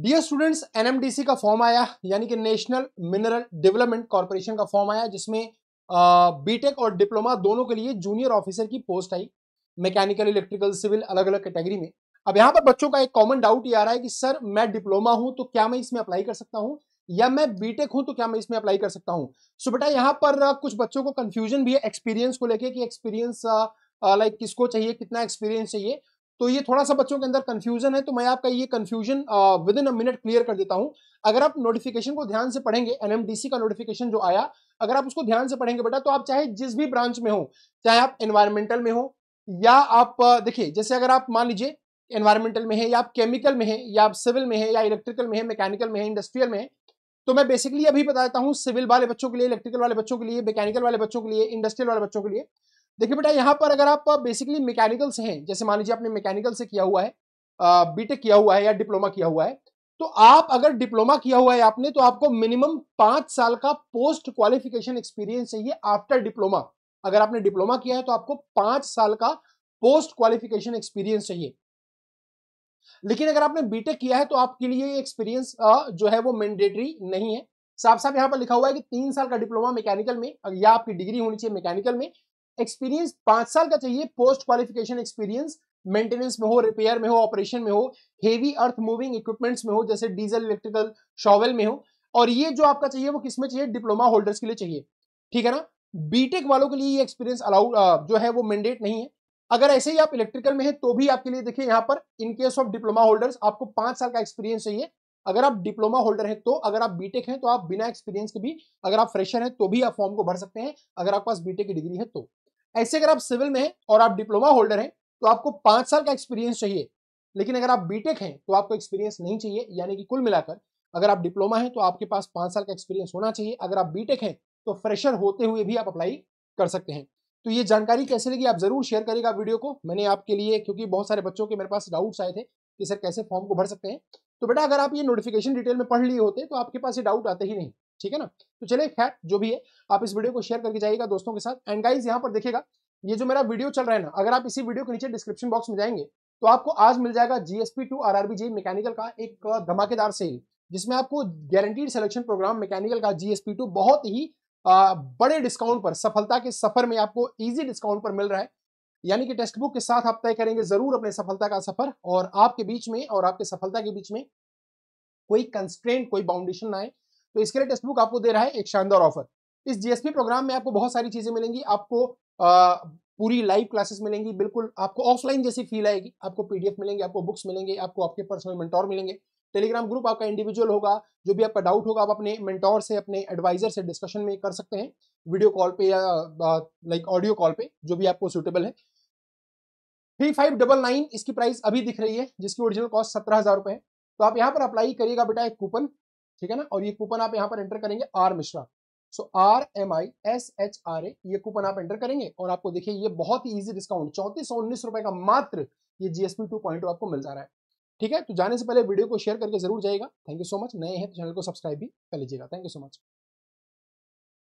dear students NMDC का form आया यानी कि नेशनल मिनरल डेवलपमेंट कॉरपोरेशन का फॉर्म आया जिसमें बीटेक और डिप्लोमा दोनों के लिए जूनियर ऑफिसर की पोस्ट आई मैकेनिकल इलेक्ट्रिकल सिविल अलग अलग कैटेगरी में अब यहाँ पर बच्चों का एक कॉमन डाउट ये आ रहा है कि सर मैं डिप्लोमा हूं तो क्या मैं इसमें अप्लाई कर सकता हूँ या मैं बीटेक हूं तो क्या मैं इसमें अप्लाई कर सकता हूँ सो so, बेटा यहाँ पर कुछ बच्चों को कंफ्यूजन भी है एक्सपीरियंस को लेकर कि एक्सपीरियंस लाइक किसको चाहिए कितना एक्सपीरियंस चाहिए तो ये थोड़ा सा बच्चों के अंदर कंफ्यूजन है तो मैं आपका ये confusion within a minute clear कर देता हूं अगर आप नोटिफिकेशन को ध्यान से पढ़ेंगे एनएमडीसी का नोटिफिकेशन जो आया अगर आप उसको ध्यान से पढ़ेंगे बेटा तो आप चाहे जिस भी ब्रांच में हो चाहे आप एनवायरमेंटल में हो या आप देखिए जैसे अगर आप मान लीजिए एनवायरमेंटल में है या आप केमिकल में है या आप सिविल में है या इलेक्ट्रिकल में है मैकेनिकल में है इंडस्ट्रियल में है तो मैं बेसिकली अभी बता देता हूँ सिविल वाले बच्चों के लिए इलेक्ट्रिकल वाले बच्चों के लिए मैकेनिकल वाले बच्चों के लिए इंडस्ट्रियल वाले बच्चों के लिए देखिए बेटा यहाँ पर अगर आप बेसिकली मैकेनिकल से हैं जैसे मान लीजिए आपने मैकेनिकल से किया हुआ है बीटेक किया हुआ है या डिप्लोमा किया हुआ है तो आप अगर डिप्लोमा किया हुआ है आपने तो आपको मिनिमम पांच साल का पोस्ट क्वालिफिकेशन एक्सपीरियंस चाहिए आफ्टर डिप्लोमा अगर आपने डिप्लोमा किया है तो आपको पांच साल का पोस्ट क्वालिफिकेशन एक्सपीरियंस चाहिए लेकिन अगर आपने बीटेक किया है तो आपके लिए एक्सपीरियंस जो है वो मैंडेटरी नहीं है साफ साफ यहाँ पर लिखा हुआ है कि तीन साल का डिप्लोमा मैकेनिकल में या आपकी डिग्री होनी चाहिए मैकेनिकल में एक्सपीरियंस पांच साल का चाहिए पोस्ट क्वालिफिकेशन एक्सपीरियंस मेंटेनेंस में हो रिपेयर में हो ऑपरेशन में हो हेवी अर्थ मूविंग इक्विपमेंट्स में हो जैसे डीजल इलेक्ट्रिकल शॉवल में हो और ये जो आपका चाहिए वो किसमें चाहिए डिप्लोमा होल्डर्स के लिए चाहिए ठीक है ना बीटेक वालों के लिए ये एक्सपीरियंस अलाउड जो है वो मैंडेट नहीं है अगर ऐसे ही आप इलेक्ट्रिकल में है तो भी आपके लिए देखिए यहाँ पर in case of diploma holders आपको पांच साल का एक्सपीरियंस चाहिए अगर आप डिप्लोमा होल्डर हैं तो अगर आप बीटेक हैं तो आप बिना एक्सपीरियंस के भी अगर आप फ्रेशर हैं तो भी आप फॉर्म को भर सकते हैं अगर आपके पास बीटेक की डिग्री है तो ऐसे अगर आप सिविल में हैं और आप डिप्लोमा होल्डर हैं तो आपको पांच साल का एक्सपीरियंस चाहिए लेकिन अगर आप बीटेक हैं तो आपको एक्सपीरियंस नहीं चाहिए यानी कि कुल मिलाकर अगर आप डिप्लोमा हैं तो आपके पास पांच साल का एक्सपीरियंस होना चाहिए अगर आप बीटेक हैं तो फ्रेशर होते हुए भी आप अप्लाई कर सकते हैं तो ये जानकारी कैसे लगी आप जरूर शेयर करेगा वीडियो को मैंने आपके लिए क्योंकि बहुत सारे बच्चों के मेरे पास डाउट्स आए थे कि सर कैसे फॉर्म को भर सकते हैं तो बेटा अगर आप ये नोटिफिकेशन डिटेल में पढ़ लिए होते तो आपके पास ये डाउट आते ही नहीं ठीक है ना तो चलिए खैर जो भी है आप इस वीडियो को शेयर करके जाइएगा दोस्तों के साथ एंड गाइज यहाँ पर देखिएगा ये जो मेरा वीडियो चल रहा है ना अगर आप इसी वीडियो के नीचे डिस्क्रिप्शन बॉक्स में जाएंगे तो आपको आज मिल जाएगा GSP two R RB mechanical का एक धमाकेदार सेल जिसमें आपको गारंटीड सिलेक्शन प्रोग्राम मैकेनिकल का जीएसपी टू बहुत ही आ, बड़े डिस्काउंट पर सफलता के सफर में आपको इजी डिस्काउंट पर मिल रहा है यानी कि टेक्स्ट बुक के साथ आप तय करेंगे जरूर अपने सफलता का सफर और आपके बीच में और आपके सफलता के बीच में कोई कंस्ट्रेंट कोई बाउंडेशन ना आए तो इसके लिए टेक्स्ट बुक आपको दे रहा है एक शानदार ऑफर इस जीएसपी प्रोग्राम में आपको बहुत सारी चीजें मिलेंगी आपको आ, पूरी लाइव क्लासेस मिलेंगी बिल्कुल आपको ऑफलाइन जैसी फील आएगी आपको पीडीएफ मिलेंगे आपको बुक्स मिलेंगे आपको आपके पर्सनल मेंटोर मिलेंगे टेलीग्राम ग्रुप आपका इंडिविजुअल होगा जो भी आपका डाउट होगा आप अपने मेंटोर से अपने एडवाइजर से डिस्कशन में कर सकते हैं वीडियो कॉल पे या लाइक ऑडियो कॉल पे जो भी आपको सुटेबल है थ्री फाइव डबल नाइन इसकी प्राइस अभी दिख रही है जिसकी ओरिजिनल कॉस्ट सत्रह हजार रुपए है तो आप यहाँ पर अप्लाई करिएगा बेटा एक कूपन ठीक है ना और ये कूपन आप यहाँ पर एंटर करेंगे R Mishra so R M I S H R A ये कूपन आप एंटर करेंगे और आपको देखिए ये बहुत ही इजी डिस्काउंट चौंतीस सौ उन्नीस रुपए का मात्र ये जीएसपी टू पॉइंट आपको मिल जा रहा है ठीक है तो जाने से पहले वीडियो को शेयर करके जरूर जाएगा थैंक यू सो मच नए हैं तो चैनल को सब्सक्राइब भी कर लीजिएगा थैंक यू सो मच